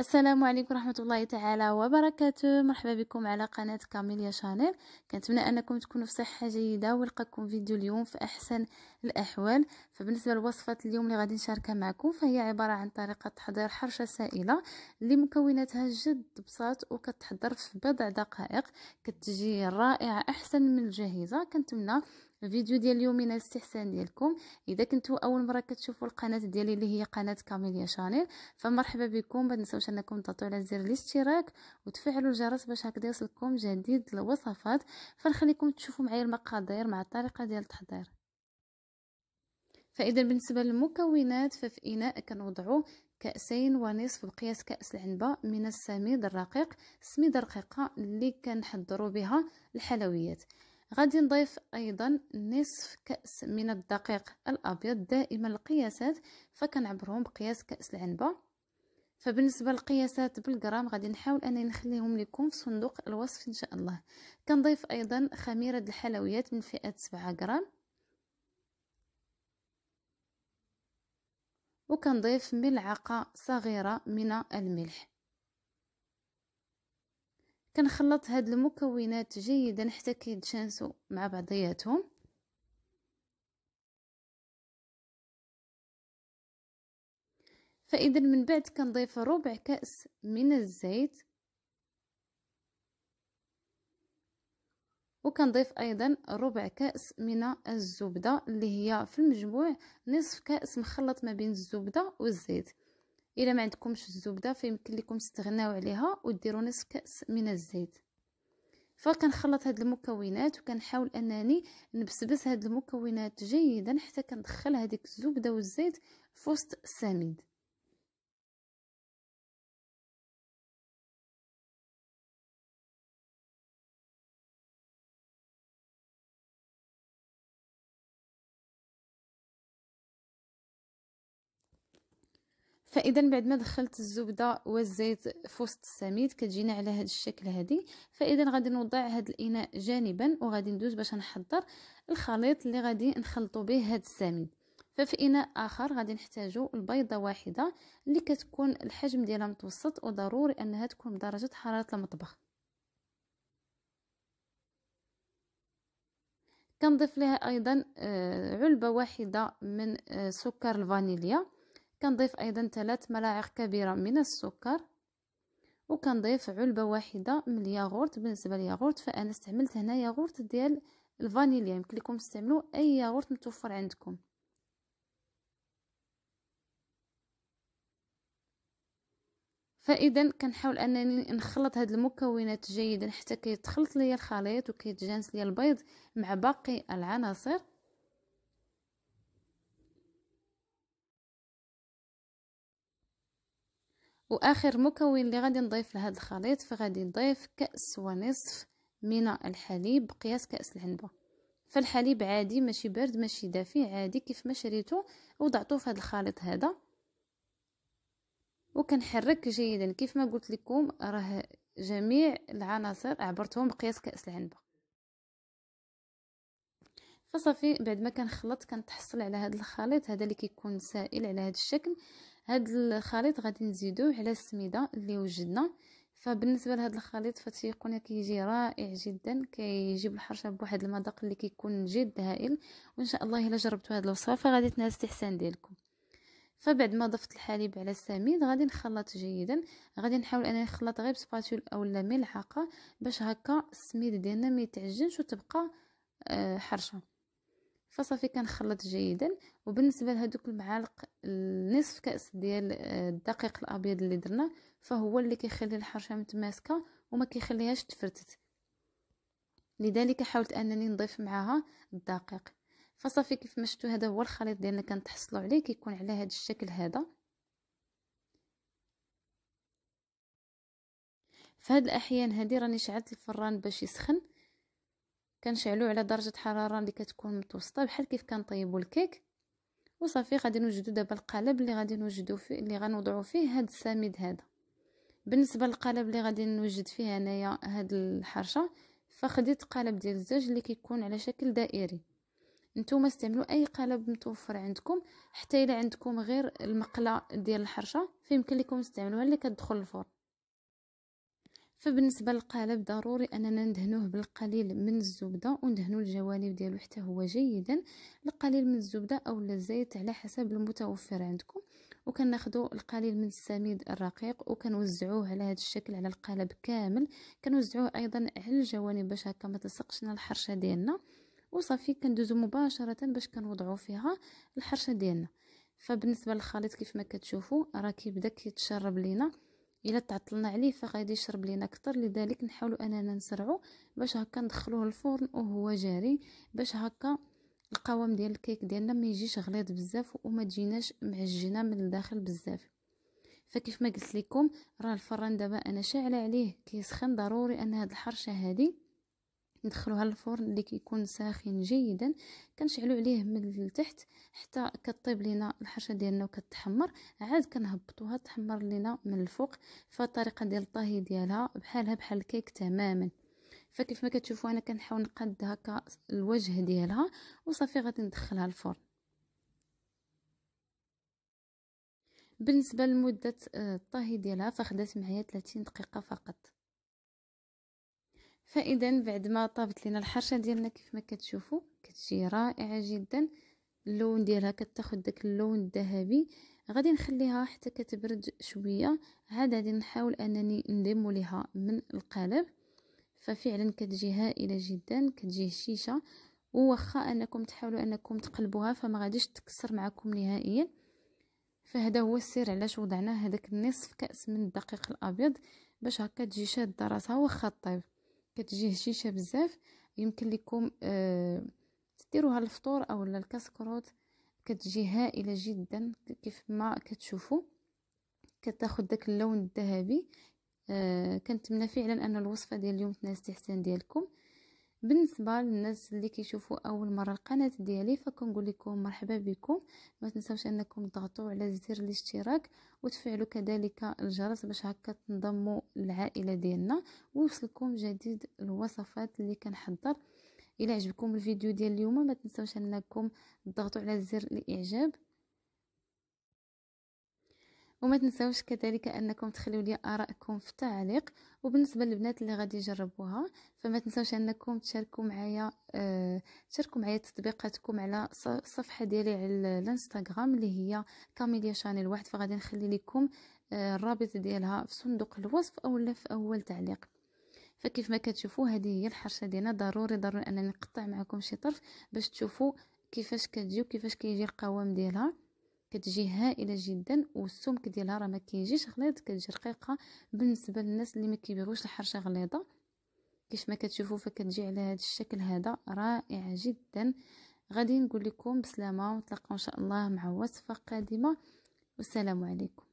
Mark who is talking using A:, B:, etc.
A: السلام عليكم ورحمة الله تعالى وبركاته مرحبا بكم على قناة كاميليا شانيل كنتمنى أنكم تكونوا في صحة جيدة ولقاكم فيديو اليوم في أحسن الأحوال فبالنسبة لوصفة اليوم اللي غادي نشاركها معكم فهي عبارة عن طريقة تحضير حرشة سائلة اللي مكوناتها جد بساط وكتحضر في بضع دقائق كتجي رائعة أحسن من الجاهزة كنتمنى الفيديو ديال اليومين الاستحسان ديالكم اذا كنتوا اول مره كتشوفوا القناه ديالي اللي هي قناه كاميليا شانيل فمرحبا بكم ما تنساوش انكم تضغطوا على زر الاشتراك وتفعلوا الجرس باش هكذا يوصلكم جديد الوصفات فنخليكم تشوفوا معايا المقادير مع الطريقه ديال التحضير فاذا بالنسبه للمكونات ففي اناء كنوضعوا كأسين ونصف بقياس كأس العنبة من السميد الرقيق السميدة الرقيقة اللي كنحضروا بها الحلويات غادي نضيف ايضا نصف كاس من الدقيق الابيض دائما القياسات فكنعبرهم بقياس كاس العنبه فبالنسبه للقياسات بالجرام غادي نحاول انني نخليهم لكم في صندوق الوصف ان شاء الله كنضيف ايضا خميره الحلويات من فئه 7 غرام وكنضيف ملعقه صغيره من الملح كنخلط هاد المكونات جيدا حتى كيتشانسوا مع بعضياتهم فاذا من بعد كنضيف ربع كاس من الزيت وكنضيف ايضا ربع كاس من الزبده اللي هي في المجموع نصف كاس مخلط ما بين الزبده والزيت الا ما عندكمش الزبده فيمكن لكم تستغناو عليها وديروا نصف كاس من الزيت فكنخلط هاد المكونات وكنحاول انني نبسبس هاد المكونات جيدا حتى كندخل هذيك الزبده والزيت في وسط السميد فاذا بعد ما دخلت الزبده والزيت في وسط السميد كتجينا على هذا الشكل هذه فاذا غادي نوضع هذا الاناء جانبا وغادي ندوز باش نحضر الخليط اللي غادي نخلطو به هذا السميد ففي اناء اخر غادي نحتاجو البيضه واحده اللي كتكون الحجم ديالها متوسط وضروري انها تكون بدرجه حراره المطبخ كنضيف لها ايضا آه، علبه واحده من آه، سكر الفانيليا كنضيف ايضا ثلاث ملاعق كبيره من السكر وكنضيف علبه واحده من الياغورت بالنسبه للياغورت فانا استعملت هنا ياغورت ديال الفانيليا يمكن لكم تستعملوا اي ياغورت متوفر عندكم فاذا كنحاول انني نخلط هذه المكونات جيدا حتى كيتخلط لي الخليط وكيتجانس لي البيض مع باقي العناصر واخر مكون اللي غادي نضيف لهذا الخليط فغادي نضيف كاس ونصف من الحليب بقياس كاس العنبه فالحليب عادي ماشي بارد ماشي دافي عادي كيف ما شريته وضعته في هذا الخليط هذا وكنحرك جيدا كيف ما قلت لكم راه جميع العناصر عبرتهم بقياس كاس العنبه فصافي بعد ما كنخلط كنتحصل على هذا الخليط هذا اللي كيكون سائل على هذا الشكل هاد الخليط غادي نزيدوه على السميده اللي وجدنا فبالنسبه لهاد الخليط فتيقولنا كيجي رائع جدا كيجيب الحرشه بواحد المذاق اللي كيكون جد هائل وان شاء الله الا جربتوا هاد الوصفه فغادي تنال الاستحسان ديالكم فبعد ما ضفت الحليب على السميد غادي نخلط جيدا غادي نحاول انني نخلط غير بسباتول اولا ملعقه باش هكا السميد ديالنا ما يتعجنش وتبقى آه، حرشه فصافي كنخلط جيدا وبالنسبه لهذوك المعالق نصف كاس ديال آه، الدقيق الابيض اللي درنا فهو اللي كيخلي الحرشه متماسكه وما كيخليهاش تفرتت لذلك حاولت انني نضيف معها الدقيق فصافي كيف ما شفتوا هذا هو الخليط ديالنا كنتحصلوا عليه كيكون على هذا الشكل هذا فهاد الاحيان هادي راني شعلت الفران باش يسخن كنشعلو على درجه حراره اللي كتكون متوسطه بحال كيف كنطيبو الكيك وصافي غادي نوجدو دابا القالب اللي غادي نوجدو فيه اللي غنوضعو فيه هاد السميد هذا بالنسبه للقالب اللي غادي نوجد فيه انايا هاد الحرشه فخديت قالب ديال الزاج اللي كيكون على شكل دائري نتوما استعملوا اي قالب متوفر عندكم حتى الا عندكم غير المقله ديال الحرشه فيمكن لكم تستعملوها اللي كتدخل الفرن فبالنسبه للقالب ضروري اننا ندهنوه بالقليل من الزبده وندهنوا الجوانب ديالو حتى هو جيدا القليل من الزبده او الزيت على حسب المتوفر عندكم وكناخذوا القليل من السميد الرقيق وكنوزعوه على هذا الشكل على القالب كامل كنوزعوه ايضا على الجوانب باش هكا ما تلصقش الحرشه ديالنا وصافي كندوزو مباشره باش كنوضعو فيها الحرشه ديالنا فبالنسبه للخليط كيف ما كتشوفوا راه كيبدا كيتشرب لينا الا تعطلنا عليه فغادي يشرب لينا اكثر لذلك نحاولوا اننا نسرعوا باش هكا ندخلوه الفرن وهو جاري باش هكا القوام ديال الكيك ديالنا ما يجيش غليظ بزاف وما تجيناش معجنه من الداخل بزاف فكيف ما قلت لكم راه الفران دابا انا شاعله عليه كيسخن ضروري ان هاد الحرشه هذه ندخلوها للفرن اللي كيكون ساخن جيدا كنشعلو عليه من التحت حتى كطيب لينا الحرشه ديالنا وكتحمر عاد كنهبطوها تحمر لينا من الفوق فالطريقه ديال الطهي ديالها بحالها بحال الكيك تماما فكيف ما كتشوفوا انا كنحاول نقاد هكا الوجه ديالها وصافي غادي ندخلها الفرن بالنسبه لمده آه، الطهي ديالها فخدات معايا 30 دقيقه فقط فاذا بعد ما طابت لنا الحرشه ديالنا كيف ما كتشوفوا كتجي رائعه جدا اللون ديالها كتاخد داك اللون الذهبي غادي نخليها حتى كتبرد شويه عاد غادي نحاول انني نديمو ليها من القالب ففعلا كتجي هائله جدا كتجي هشيشه واخا انكم تحاولوا انكم تقلبوها فما غاديش تكسر معكم نهائيا فهذا هو السر علاش وضعنا هذاك النصف كاس من الدقيق الابيض باش هكا تجي شاده راسها واخا طيب كتجي هشيشه بزاف يمكن لكم آه تديروها الفطور او الكسكروت كتجي هائله جدا كيف ما كتشوفوا كتاخد داك اللون الذهبي آه كنتمنى فعلا ان الوصفه ديال اليوم تنال الاستحسان ديالكم بالنسبه للناس اللي كيشوفوا اول مره القناه ديالي فكنقول لكم مرحبا بكم ما تنساوش انكم تضغطوا على زر الاشتراك وتفعلوا كذلك الجرس باش هكا تنضموا للعائله ديالنا ويوصلكم جديد الوصفات اللي كنحضر الى عجبكم الفيديو ديال اليوم ما تنساوش انكم تضغطوا على زر الاعجاب وما تنسوش كذلك انكم تخليو لي ارائكم في التعليق وبالنسبه للبنات اللي غادي يجربوها فما تنسوش انكم تشاركوا معايا أه تشاركوا معايا تطبيقاتكم على الصفحه ديالي على الانستغرام اللي هي كاميليا شانيل واحد فغادي نخلي لكم أه الرابط ديالها في صندوق الوصف اولا في اول تعليق فكيف ما كتشوفوا هذه هي الحرشه ديالنا ضروري ضروري انني نقطع معكم شي طرف باش تشوفوا كيفاش كتجي وكيفاش كيجي القوام ديالها كتجي هائله جدا والسمك ديالها راه ما كيجيش غليظ كتجي رقيقه بالنسبه للناس اللي ما كيبغيوش الحرشه غليظه كيف ما كتشوفوا فكتجي على هذا الشكل هذا رائع جدا غادي نقول لكم بسلامه ونتلاقاو ان شاء الله مع وصفه قادمه والسلام عليكم